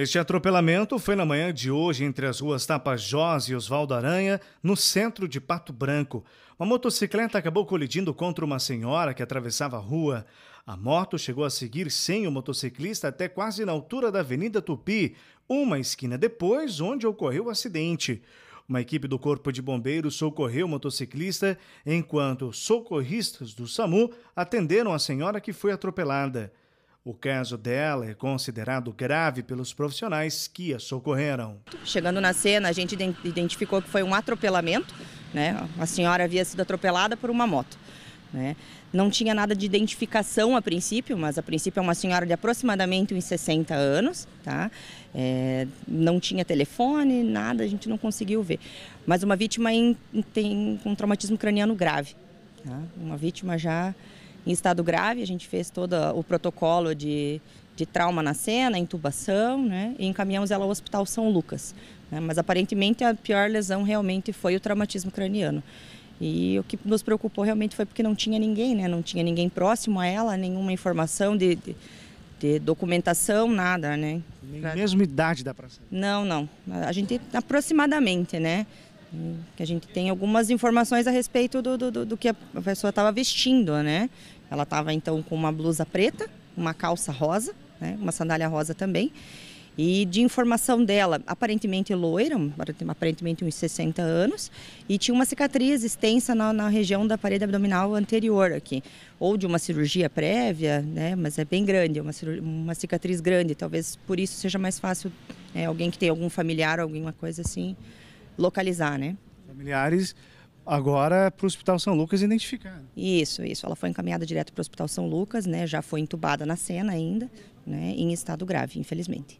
Este atropelamento foi na manhã de hoje entre as ruas Tapajós e Oswaldo Aranha, no centro de Pato Branco. Uma motocicleta acabou colidindo contra uma senhora que atravessava a rua. A moto chegou a seguir sem o motociclista até quase na altura da Avenida Tupi, uma esquina depois, onde ocorreu o acidente. Uma equipe do Corpo de Bombeiros socorreu o motociclista, enquanto socorristas do SAMU atenderam a senhora que foi atropelada. O caso dela é considerado grave pelos profissionais que a socorreram. Chegando na cena, a gente identificou que foi um atropelamento, né? A senhora havia sido atropelada por uma moto, né? Não tinha nada de identificação a princípio, mas a princípio é uma senhora de aproximadamente uns 60 anos, tá? É, não tinha telefone, nada, a gente não conseguiu ver. Mas uma vítima em, tem um traumatismo craniano grave, tá? Uma vítima já em estado grave. A gente fez todo o protocolo de, de trauma na cena, intubação, né? E encaminhamos ela ao Hospital São Lucas. Né? Mas aparentemente a pior lesão realmente foi o traumatismo craniano. E o que nos preocupou realmente foi porque não tinha ninguém, né? Não tinha ninguém próximo a ela, nenhuma informação de, de, de documentação, nada, né? Nem pra... idade da praça? Não, não. A gente aproximadamente, né? que a gente tem algumas informações a respeito do, do, do que a pessoa estava vestindo, né? Ela estava então com uma blusa preta, uma calça rosa, né? uma sandália rosa também. E de informação dela, aparentemente loira, aparentemente uns 60 anos, e tinha uma cicatriz extensa na, na região da parede abdominal anterior aqui, ou de uma cirurgia prévia, né? Mas é bem grande, é uma, uma cicatriz grande, talvez por isso seja mais fácil é, alguém que tem algum familiar, alguma coisa assim, localizar, né? Familiares agora é para o Hospital São Lucas identificar. Isso, isso. Ela foi encaminhada direto para o Hospital São Lucas, né? Já foi entubada na cena ainda, né? Em estado grave, infelizmente.